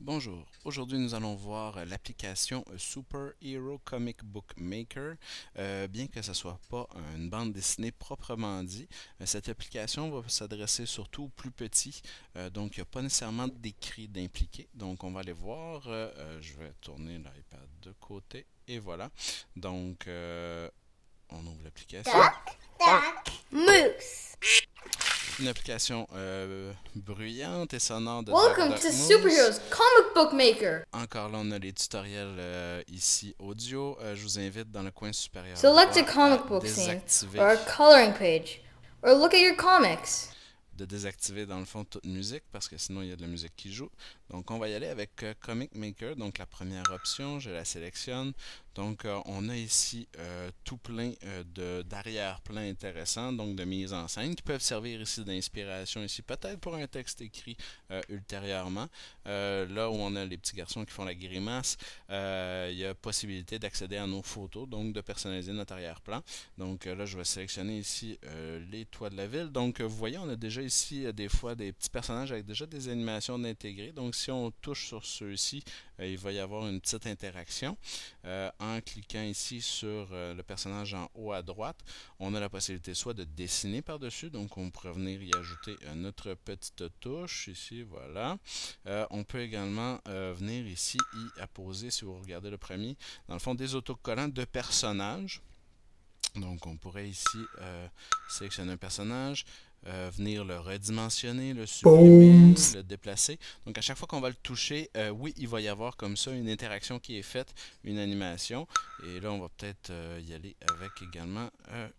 Bonjour, aujourd'hui nous allons voir l'application Super Hero Comic Book Maker. Euh, bien que ce ne soit pas une bande dessinée proprement dit, euh, cette application va s'adresser surtout aux plus petits, euh, donc il n'y a pas nécessairement d'écrit d'impliqué. Donc on va aller voir, je vais tourner l'iPad de côté, et voilà. Donc on ouvre l'application une application euh, bruyante et sonore de Encore là, on a les tutoriels euh, ici audio. Euh, je vous invite dans le coin supérieur. Select désactiver coloring page look at your comics. De désactiver dans le fond toute musique parce que sinon il y a de la musique qui joue. Donc on va y aller avec Comic Maker. Donc la première option, je la sélectionne. Donc, euh, on a ici euh, tout plein euh, de d'arrière-plans intéressants, donc de mise en scène, qui peuvent servir ici d'inspiration, ici peut-être pour un texte écrit ultérieurement. là où on a les petits garçons qui font la grimace, il y a possibilité d'accéder à nos photos, donc de personnaliser notre arrière-plan. Donc là, je vais sélectionner ici les toits de la ville. Donc, vous voyez, on a déjà ici des fois des petits personnages avec déjà des animations intégrées. Donc, si on touche sur ceux-ci, euh, il va y avoir une petite interaction. Euh, en cliquant ici sur euh, le personnage en haut à droite, on a la possibilité soit de dessiner par-dessus, donc on pourrait venir y ajouter notre petite touche ici, voilà. on peut également venir ici y apposer, si vous regardez le premier, dans le fond, des autocollants de personnages. Donc on pourrait ici euh, sélectionner un personnage, euh, venir le redimensionner, le supprimer, le déplacer. Donc à chaque fois qu'on va le toucher, euh, oui, il va y avoir comme ça une interaction qui est faite, une animation. Et là, on va peut-être y aller avec également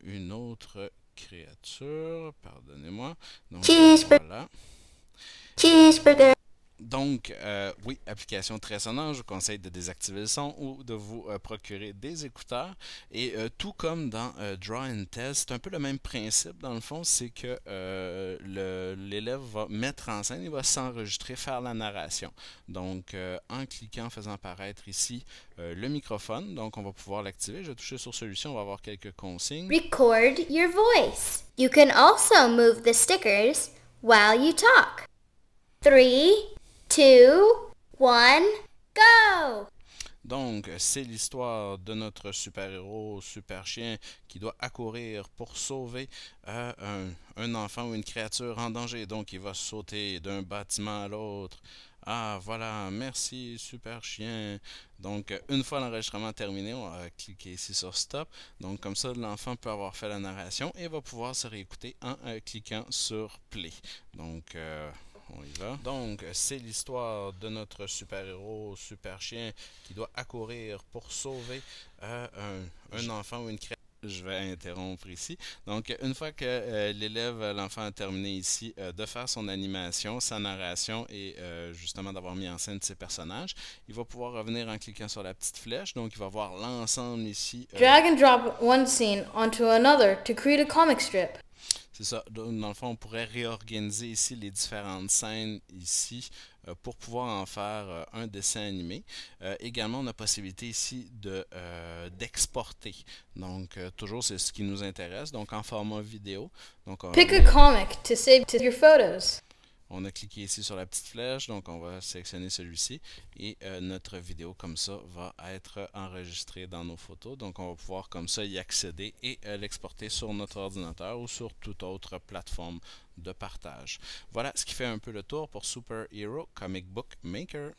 une autre créature. Pardonnez-moi. Donc voilà. Cheeseburger donc, euh, oui, application très sonore, je vous conseille de désactiver le son ou de vous euh, procurer des écouteurs. Et euh, tout comme dans Draw and Test, c'est un peu le même principe dans le fond, c'est que l'élève va mettre en scène, il va s'enregistrer, faire la narration. Donc, en cliquant, faisant apparaître ici le microphone, donc on va pouvoir l'activer. Je vais toucher sur solution, on va avoir quelques consignes. Record your voice. You can also move the stickers while you talk. Three. 2, one, go! Donc, c'est l'histoire de notre super-héros, super-chien, qui doit accourir pour sauver euh, un, enfant ou une créature en danger. Donc, il va sauter d'un bâtiment à l'autre. Ah, voilà, merci, super-chien. Donc, une fois l'enregistrement terminé, on va cliquer ici sur Stop. Donc, comme ça, l'enfant peut avoir fait la narration et va pouvoir se réécouter en euh, cliquant sur Play. Donc, euh on va. Donc, c'est l'histoire de notre super-héros, super chien, qui doit accourir pour sauver euh, un, enfant ou une créature. Je vais interrompre ici. Donc, une fois que euh, l'élève, l'enfant a terminé ici euh, de faire son animation, sa narration et justement d'avoir mis en scène ses personnages, il va pouvoir revenir en cliquant sur la petite flèche. Donc, il va voir l'ensemble ici. Drag and drop one scene onto another to create a comic strip. C'est ça. Dans le fond, on pourrait réorganiser ici les différentes scènes ici euh, pour pouvoir en faire euh, un dessin animé. Euh, également, on a possibilité ici d'exporter. donc, toujours, c'est ce qui nous intéresse. Donc, en format vidéo. Donc, Pick a comic to save to your photos. On a cliqué ici sur la petite flèche, donc on va sélectionner celui-ci et euh, notre vidéo comme ça va être enregistrée dans nos photos. Donc on va pouvoir comme ça y accéder et euh, l'exporter sur notre ordinateur ou sur toute autre plateforme de partage. Voilà ce qui fait un peu le tour pour Super Hero Comic Book Maker.